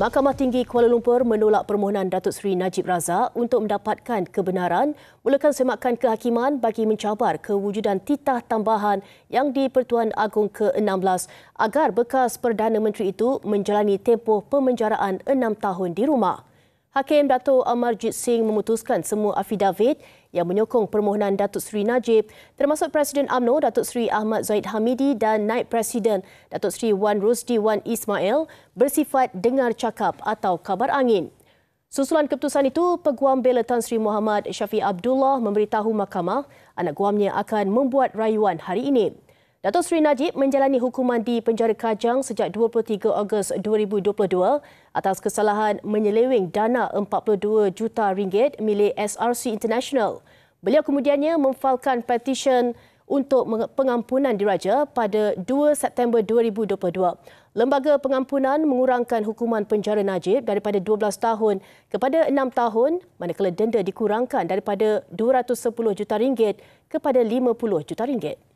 Mahkamah Tinggi Kuala Lumpur menolak permohonan Datuk Seri Najib Razak untuk mendapatkan kebenaran mulakan semakan kehakiman bagi mencabar kewujudan titah tambahan yang di Pertuan Agong ke-16 agar bekas Perdana Menteri itu menjalani tempoh pemenjaraan enam tahun di rumah. Hakim Dato Amarjit Singh memutuskan semua afidavit yang menyokong permohonan Datuk Seri Najib termasuk Presiden AMNO Datuk Seri Ahmad Zaid Hamidi dan Naib Presiden Datuk Seri Wan Rosdi Wan Ismail bersifat dengar cakap atau kabar angin. Susulan keputusan itu, Peguam Bela Tan Sri Muhammad Syafi Abdullah memberitahu mahkamah anak guamnya akan membuat rayuan hari ini. Datuk Seri Najib menjalani hukuman di penjara Kajang sejak 23 Ogos 2022 atas kesalahan menyeleweng dana 42 juta ringgit milik SRC International. Beliau kemudiannya memfailkan petisyen untuk pengampunan diraja pada 2 September 2022. Lembaga pengampunan mengurangkan hukuman penjara Najib daripada 12 tahun kepada 6 tahun manakala denda dikurangkan daripada 210 juta ringgit kepada 50 juta ringgit.